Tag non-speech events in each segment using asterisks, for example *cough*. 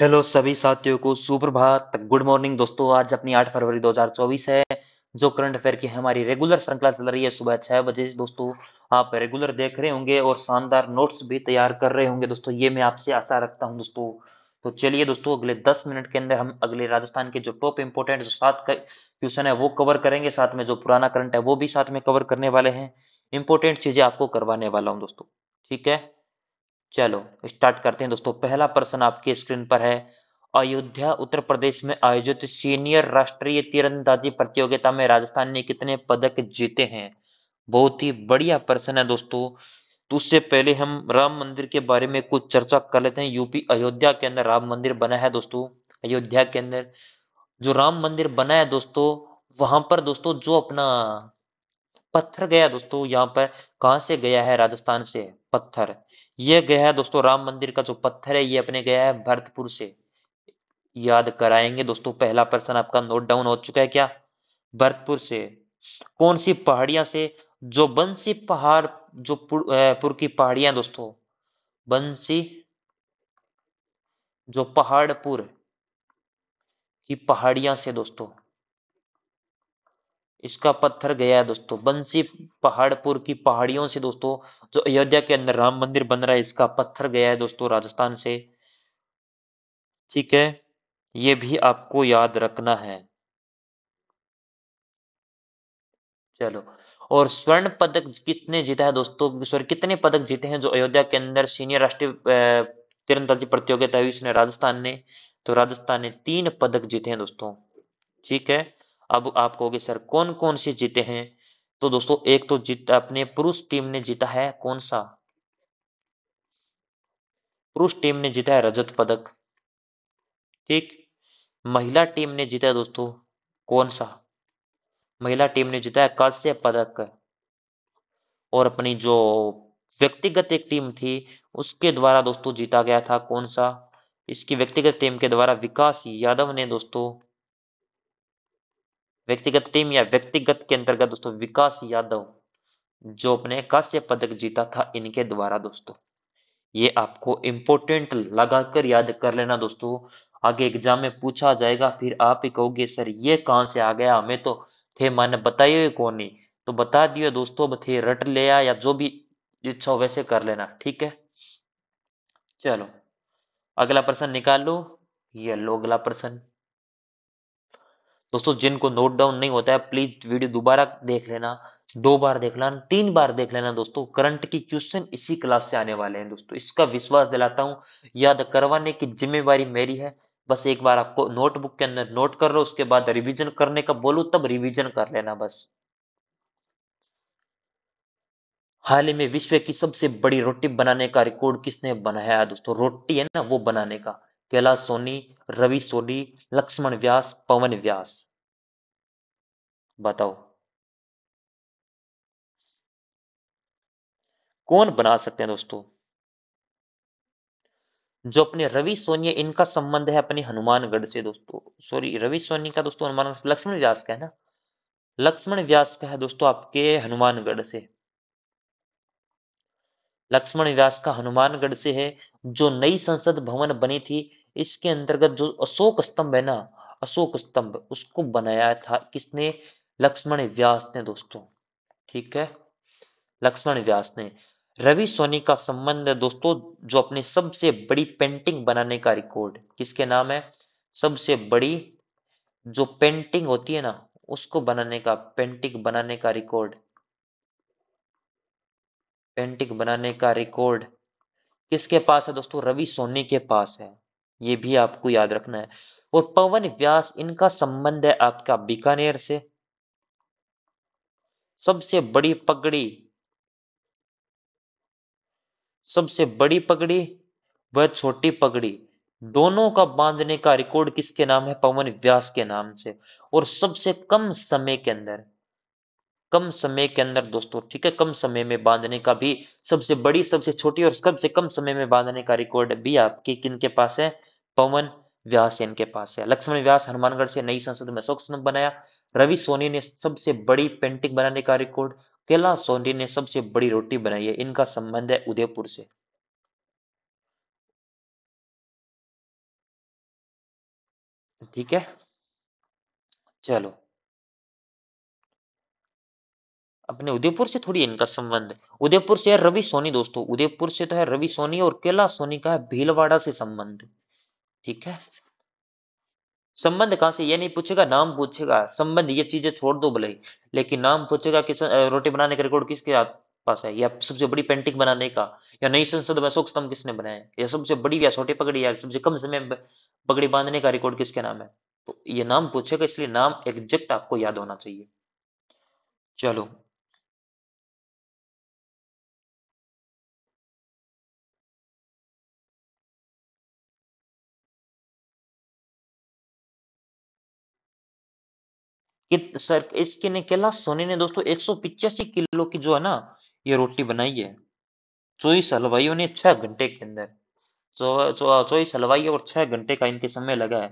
hello सभी साथियों को सुप्रभात गुड मॉर्निंग दोस्तों आज अपनी 8 फरवरी 2024 है जो करंट अफेयर की हमारी रेगुलर श्रृंखला चल रही है सुबह छह बजे दोस्तों आप रेगुलर देख रहे होंगे और शानदार नोट्स भी तैयार कर रहे होंगे दोस्तों ये मैं आपसे आशा रखता हूँ दोस्तों तो चलिए दोस्तों अगले दस मिनट के अंदर हम अगले राजस्थान के जो टॉप इम्पोर्टेंट जो सात क्वेश्चन है वो कवर करेंगे साथ में जो पुराना करंट है वो भी साथ में कवर करने वाले हैं इंपॉर्टेंट चीजें आपको करवाने वाला हूँ दोस्तों ठीक है चलो स्टार्ट करते हैं दोस्तों पहला प्रश्न आपके स्क्रीन पर है अयोध्या उत्तर प्रदेश में आयोजित सीनियर राष्ट्रीय तीरंदाजी प्रतियोगिता में राजस्थान ने कितने पदक जीते हैं बहुत ही बढ़िया प्रश्न है दोस्तों तो उससे पहले हम राम मंदिर के बारे में कुछ चर्चा कर लेते हैं यूपी अयोध्या के अंदर राम मंदिर बना है दोस्तों अयोध्या के अंदर जो राम मंदिर बना है दोस्तों वहां पर दोस्तों जो अपना पत्थर गया दोस्तों यहाँ पर कहा से गया है राजस्थान से पत्थर ये गया है दोस्तों राम मंदिर का जो पत्थर है ये अपने गया है भरतपुर से याद कराएंगे दोस्तों पहला प्रश्न आपका नोट डाउन हो चुका है क्या भरतपुर से कौन सी पहाड़ियां से जो बंसी पहाड़ जो पुर, की पहाड़ियां दोस्तों बंसी जो पहाड़पुर की पहाड़ियां से दोस्तों इसका पत्थर गया है दोस्तों बंसी पहाड़पुर की पहाड़ियों से दोस्तों जो अयोध्या के अंदर राम मंदिर बन रहा है इसका पत्थर गया है दोस्तों राजस्थान से ठीक है ये भी आपको याद रखना है चलो और स्वर्ण पदक किसने जीता है दोस्तों सॉरी कितने पदक जीते हैं जो अयोध्या के अंदर सीनियर राष्ट्रीय तिरंदाजी प्रतियोगिता हुई इसने राजस्थान ने तो राजस्थान ने तीन पदक जीते हैं दोस्तों ठीक है अब आप कहोगे सर कौन कौन से जीते हैं तो दोस्तों एक तो जीत अपने पुरुष टीम ने जीता है कौन सा पुरुष टीम ने जीता है रजत पदक ठीक महिला टीम ने जीता है दोस्तों कौन सा महिला टीम ने जीता है कांस्य पदक और अपनी जो व्यक्तिगत एक टीम थी उसके द्वारा दोस्तों जीता गया था कौन सा इसकी व्यक्तिगत टीम के द्वारा विकास यादव ने दोस्तों व्यक्तिगत टीम या व्यक्तिगत के अंतर्गत दोस्तों विकास यादव जो अपने कांस्य पदक जीता था इनके द्वारा दोस्तों ये आपको इम्पोर्टेंट लगाकर याद कर लेना दोस्तों आगे एग्जाम में पूछा जाएगा फिर आप ही कहोगे सर ये कहां से आ गया हमें तो थे मैंने बताइए कौन नहीं तो बता दिए दोस्तों थे रट लिया या जो भी इच्छा हो वैसे कर लेना ठीक है चलो अगला प्रश्न निकाल लो ये लो अगला प्रश्न दोस्तों जिनको नोट डाउन नहीं होता है प्लीज वीडियो दोबारा देख लेना दो बार देख लेना तीन बार देख लेना दोस्तों करंट की क्वेश्चन इसी क्लास से आने वाले हैं दोस्तों इसका विश्वास दिलाता हूं याद करवाने की जिम्मेवारी मेरी है बस एक बार आपको नोटबुक के अंदर नोट कर लो उसके बाद रिवीजन करने का बोलो तब रिवीजन कर लेना बस हाल ही में विश्व की सबसे बड़ी रोटी बनाने का रिकॉर्ड किसने बनाया दोस्तों रोटी है ना वो बनाने का कैलाश सोनी रवि सोनी लक्ष्मण व्यास पवन व्यास बताओ कौन बना सकते हैं दोस्तों जो अपने रवि सोनी इनका संबंध है अपने हनुमानगढ़ से दोस्तों सॉरी रवि सोनी का दोस्तों हनुमान लक्ष्मण व्यास का है ना लक्ष्मण व्यास का है दोस्तों आपके हनुमानगढ़ से लक्ष्मण व्यास का हनुमानगढ़ से है जो नई संसद भवन बनी थी इसके अंतर्गत जो अशोक स्तंभ है ना अशोक स्तंभ उसको बनाया था किसने लक्ष्मण व्यास ने दोस्तों ठीक है लक्ष्मण व्यास ने रवि सोनी का संबंध है दोस्तों जो अपनी सबसे बड़ी पेंटिंग बनाने का रिकॉर्ड किसके नाम है सबसे बड़ी जो पेंटिंग होती है ना उसको बनाने का पेंटिंग बनाने का रिकॉर्ड पेंटिंग बनाने का रिकॉर्ड किसके पास है दोस्तों रवि सोनी के पास है ये भी आपको याद रखना है और पवन व्यास इनका संबंध है आपका बीकानेर से सबसे बड़ी पगड़ी सबसे बड़ी पगड़ी वह छोटी पगड़ी दोनों का बांधने का रिकॉर्ड किसके नाम है पवन व्यास के नाम से और सबसे कम समय के अंदर कम समय के अंदर दोस्तों ठीक है कम समय में बांधने का भी सबसे बड़ी सबसे छोटी और सबसे कम समय में बांधने का रिकॉर्ड भी आपके किन के पास है पवन व्यास इनके पास है लक्ष्मण व्यास हनुमानगढ़ से नई संसद में अशोक स्तंभ बनाया रवि सोनी ने सबसे बड़ी पेंटिंग बनाने का रिकॉर्ड केला सोनी ने सबसे बड़ी रोटी बनाई है इनका संबंध है उदयपुर से ठीक है चलो अपने उदयपुर से थोड़ी इनका संबंध है उदयपुर से है रवि सोनी दोस्तों उदयपुर से तो है रवि सोनी और केला सोनी का है भीलवाड़ा से संबंध ठीक है संबंध कहां से ये नहीं पूछेगा नाम पूछेगा संबंध ये चीजें छोड़ दो भले लेकिन नाम पूछेगा कि रोटी बनाने का रिकॉर्ड किसके पास है या सबसे बड़ी पेंटिंग बनाने का या नई संसद में अशोक स्तंभ किसने बनाया या सबसे बड़ी या छोटी पगड़ी या सबसे कम समय में पगड़ी बांधने का रिकॉर्ड किसके नाम है तो ये नाम पूछेगा इसलिए नाम एग्जेक्ट आपको याद होना चाहिए चलो कि सर इसके ने केला सोनी ने दोस्तों एक किलो की जो है ना ये रोटी बनाई है चौबीस हलवाइयों ने छह घंटे के अंदर चौबीस हलवाई और छह घंटे का इनके समय लगा है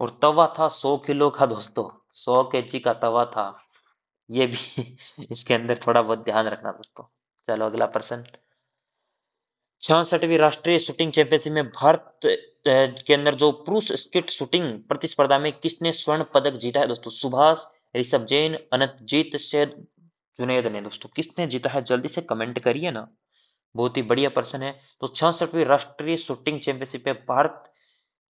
और तवा था सौ किलो का दोस्तों सौ के जी का तवा था ये भी *laughs* इसके अंदर थोड़ा बहुत ध्यान रखना दोस्तों चलो अगला प्रश्न छियासठवीं राष्ट्रीय शूटिंग चैंपियनशिप में भारत के अंदर जो पुरुष स्किट शूटिंग प्रतिस्पर्धा में किसने स्वर्ण पदक जीता है दोस्तों सुभाष ऋषभ जैन अनंतजीत सैद जुनेद ने दोस्तों किसने जीता है जल्दी से कमेंट करिए ना बहुत ही बढ़िया प्रश्न है तो छियासठवीं राष्ट्रीय शूटिंग चैंपियनशिप में भारत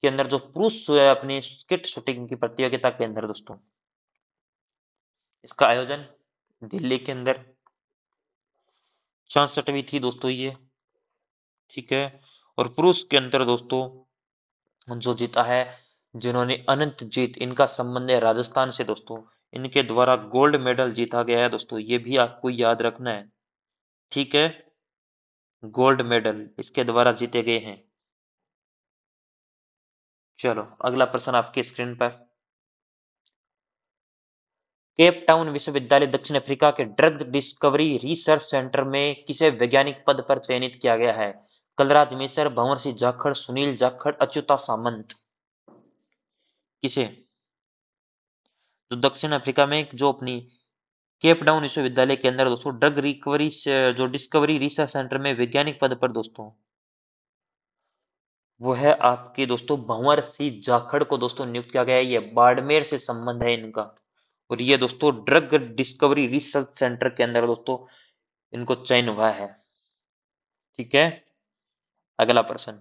के अंदर जो पुरुष अपने स्किट शूटिंग की प्रतियोगिता के अंदर दोस्तों इसका आयोजन दिल्ली के अंदर छियासठवीं थी दोस्तों ये ठीक है और पुरुष के अंतर दोस्तों जो जीता है जिन्होंने अनंत जीत इनका संबंध है राजस्थान से दोस्तों इनके द्वारा गोल्ड मेडल जीता गया है दोस्तों ये भी आपको याद रखना है ठीक है गोल्ड मेडल इसके द्वारा जीते गए हैं चलो अगला प्रश्न आपके स्क्रीन पर केप टाउन विश्वविद्यालय दक्षिण अफ्रीका के ड्रग डिस्कवरी रिसर्च सेंटर में किसे वैज्ञानिक पद पर चयनित किया गया है कलराज मिश्र भंवर सिंह जाखड़ सुनील जाखड़ अच्युता सामंत किसे जो दक्षिण अफ्रीका में जो अपनी केपडाउन विश्वविद्यालय के अंदर दोस्तों ड्रग रिकवरी जो डिस्कवरी रिसर्च सेंटर में वैज्ञानिक पद पर दोस्तों वो है आपके दोस्तों भंवर सिंह जाखड़ को दोस्तों नियुक्त किया गया है ये बाड़मेर से संबंध है इनका और ये दोस्तों ड्रग डिस्कवरी रिसर्च सेंटर के अंदर दोस्तों इनको चयन हुआ है ठीक है अगला प्रश्न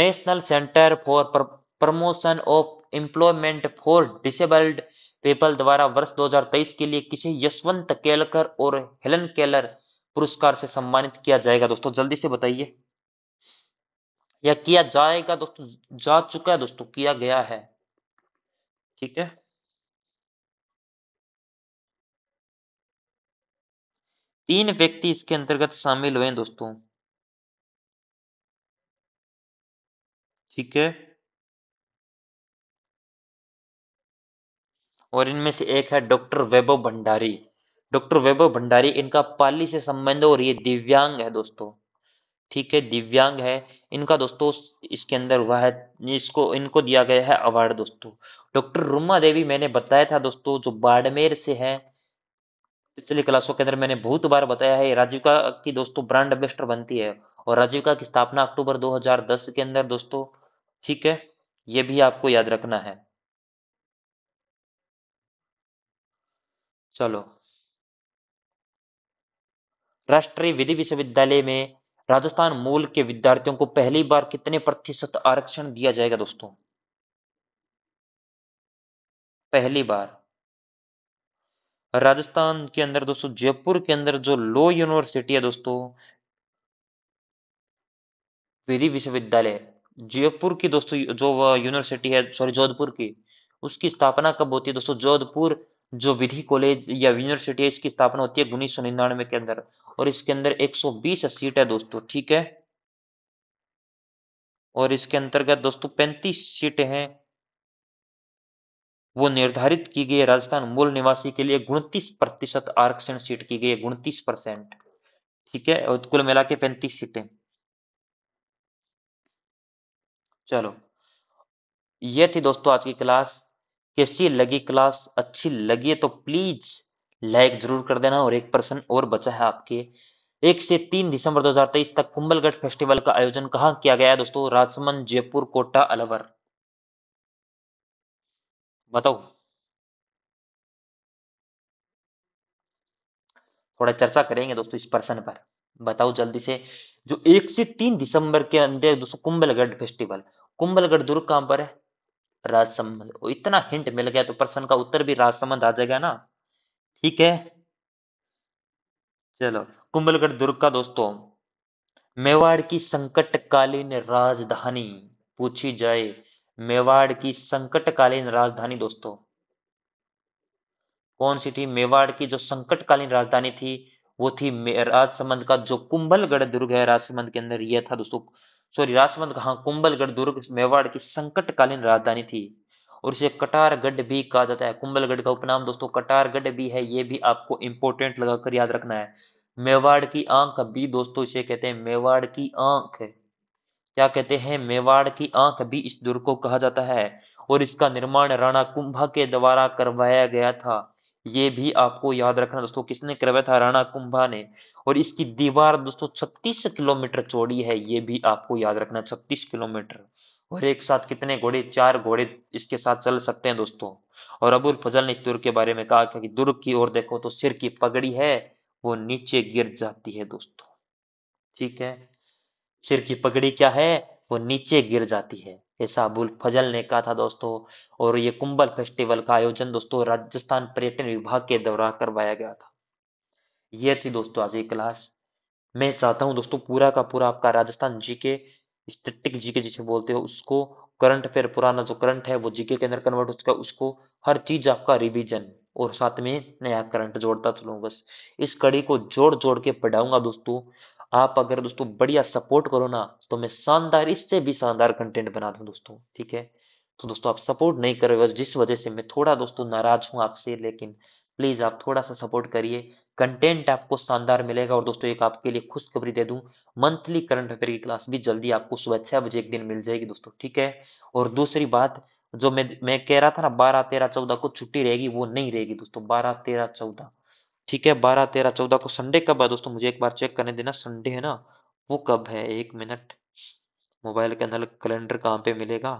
National Centre for Promotion of Employment for Disabled People द्वारा वर्ष 2023 के लिए किसे यशवंत केलकर और हेलन केलर पुरस्कार से सम्मानित किया जाएगा दोस्तों जल्दी से बताइए या किया जाएगा दोस्तों जा चुका है दोस्तों किया गया है ठीक है तीन व्यक्ति इसके अंतर्गत शामिल हुए दोस्तों ठीक है और इनमें से एक है डॉक्टर वैभव भंडारी डॉक्टर वैभव भंडारी इनका पाली से संबंध और ये दिव्यांग है दोस्तों ठीक है दिव्यांग है इनका दोस्तों इसके अंदर हुआ है इसको इनको दिया गया है अवार्ड दोस्तों डॉक्टर रुमा देवी मैंने बताया था दोस्तों जो बाड़मेर से है पिछली क्लासों के अंदर मैंने बहुत बार बताया है राजीवका की दोस्तों ब्रांड एम्बेस्टर बनती है और राजीवका की स्थापना अक्टूबर 2010 के अंदर दोस्तों ठीक है ये भी आपको याद रखना है चलो राष्ट्रीय विधि विश्वविद्यालय में राजस्थान मूल के विद्यार्थियों को पहली बार कितने प्रतिशत आरक्षण दिया जाएगा दोस्तों पहली बार राजस्थान के अंदर दोस्तों जयपुर के अंदर जो लो यूनिवर्सिटी है दोस्तों विधि विश्वविद्यालय जयपुर की दोस्तों जो यूनिवर्सिटी है सॉरी जोधपुर की उसकी स्थापना कब होती है दोस्तों जोधपुर जो विधि कॉलेज या यूनिवर्सिटी है इसकी स्थापना होती है उन्नीस सौ निन्यानवे के अंदर और इसके अंदर 120 सीट है दोस्तों ठीक है और इसके अंतर्गत दोस्तों 35 सीटें हैं वो निर्धारित की गई राजस्थान मूल निवासी के लिए उनतीस प्रतिशत आरक्षण सीट की गई है उनतीस परसेंट ठीक है और कुल मिला के पैंतीस सीटें चलो ये थी दोस्तों आज की क्लास कैसी लगी क्लास अच्छी लगी है तो प्लीज लाइक जरूर कर देना और एक पर्सन और बचा है आपके एक से तीन दिसंबर 2023 तक कुंभलगढ़ फेस्टिवल का आयोजन कहाँ किया गया है दोस्तों राजसमंद जयपुर कोटा अलवर बताओ थोड़ा चर्चा करेंगे दोस्तों इस प्रश्न पर बताओ जल्दी से जो एक से तीन दिसंबर के अंदर दोस्तों कुंभलगढ़ फेस्टिवल कुंभलगढ़ दुर्ग कहां पर है राजसमंद इतना हिंट मिल गया तो प्रश्न का उत्तर भी राजसमंद आ जाएगा ना ठीक है चलो कुंभलगढ़ दुर्ग का दोस्तों मेवाड़ की संकटकालीन राजधानी पूछी जाए मेवाड़ की संकटकालीन राजधानी दोस्तों कौन सी थी मेवाड़ की जो संकटकालीन राजधानी थी वो थी राजसमंद का जो कुंभलगढ़ दुर्ग है राजसमंद के अंदर यह था दोस्तों सॉरी राजसमंद का हाँ कुंभलगढ़ दुर्ग मेवाड़ की संकटकालीन राजधानी थी और इसे कटारगढ़ भी कहा जाता है कुंभलगढ़ का उपनाम दोस्तों कटारगढ़ भी है ये भी आपको इंपॉर्टेंट लगाकर याद रखना है मेवाड़ की आंख भी दोस्तों इसे कहते हैं मेवाड़ की आंख है क्या कहते हैं मेवाड़ की आंख भी इस दुर्ग को कहा जाता है और इसका निर्माण राणा कुंभा के द्वारा करवाया गया था ये भी आपको याद रखना दोस्तों किसने करवाया था राणा कुंभा ने और इसकी दीवार दोस्तों छत्तीस किलोमीटर चौड़ी है ये भी आपको याद रखना छत्तीस किलोमीटर और एक साथ कितने घोड़े चार घोड़े इसके साथ चल सकते हैं दोस्तों और अबुल फजल ने इस दुर्ग के बारे में कहा कि दुर्ग की ओर देखो तो सिर की पगड़ी है वो नीचे गिर जाती है दोस्तों ठीक है सिर की पगड़ी क्या है वो नीचे गिर जाती है ऐसा अबुल फजल ने कहा था दोस्तों और ये कुंबल फेस्टिवल का आयोजन दोस्तों राजस्थान पर्यटन विभाग के द्वारा करवाया गया था ये थी दोस्तों आज की क्लास मैं चाहता हूँ दोस्तों पूरा का पूरा आपका राजस्थान जी के स्टेटिक जी के जिसे बोलते हो उसको करंट अफेयर पुराना जो करंट है वो जीके के अंदर कन्वर्ट हो चुका उसको हर चीज आपका रिविजन और साथ में नया करंट जोड़ता चलूँ बस इस कड़ी को जोड़ जोड़ के पढ़ाऊंगा दोस्तों आप अगर दोस्तों बढ़िया सपोर्ट करो ना तो मैं शानदार इससे भी शानदार कंटेंट बना दूँ दोस्तों ठीक है तो दोस्तों आप सपोर्ट नहीं कर रहे हो जिस वजह से मैं थोड़ा दोस्तों नाराज हूँ आपसे लेकिन प्लीज़ आप थोड़ा सा सपोर्ट करिए कंटेंट आपको शानदार मिलेगा और दोस्तों एक आपके लिए खुशखबरी दे दूं मंथली करंट अफेयर की क्लास भी जल्दी आपको सुबह छह बजे एक दिन मिल जाएगी दोस्तों ठीक है और दूसरी बात जो मैं मैं कह रहा था ना बारह तेरह चौदह को छुट्टी रहेगी वो नहीं रहेगी दोस्तों बारह तेरह चौदह ठीक है बारह तेरह चौदह को संडे कब है दोस्तों मुझे एक बार चेक करने देना संडे है ना वो कब है एक मिनट मोबाइल के अंदर कैलेंडर कहाँ पे मिलेगा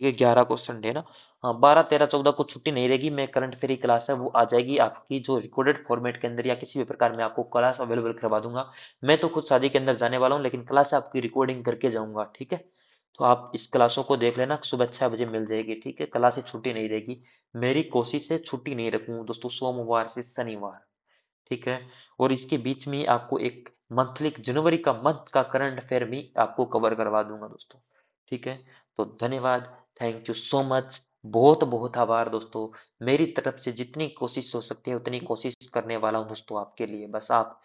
ठीक है ग्यारह को संडे ना हाँ बारह तेरह चौदह को छुट्टी नहीं रहेगी मैं करंट फ्री क्लास है वो आ जाएगी आपकी जो रिकॉर्डेड फॉर्मेट के अंदर या किसी भी प्रकार में आपको क्लास अवेलेबल करवा दूंगा मैं तो खुद शादी के अंदर जाने वाला हूँ लेकिन क्लास आपकी रिकॉर्डिंग करके जाऊंगा ठीक है तो आप इस क्लासों को देख लेना सुबह छः बजे मिल जाएगी ठीक है क्लासेस छुट्टी नहीं रहेगी मेरी कोशिश है छुट्टी नहीं रखूँ दोस्तों सोमवार से शनिवार ठीक है और इसके बीच में आपको एक मंथली जनवरी का मंथ का करंट अफेयर भी आपको कवर करवा दूंगा दोस्तों ठीक है तो धन्यवाद थैंक यू सो मच बहुत बहुत आभार दोस्तों मेरी तरफ से जितनी कोशिश हो सकती है उतनी कोशिश करने वाला हूँ दोस्तों आपके लिए बस आप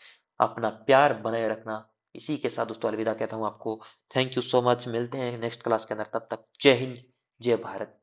अपना प्यार बनाए रखना इसी के साथ दोस्तों अलविदा कहता हूँ आपको थैंक यू सो मच मिलते हैं नेक्स्ट क्लास के अंदर तब तक जय हिंद जय भारत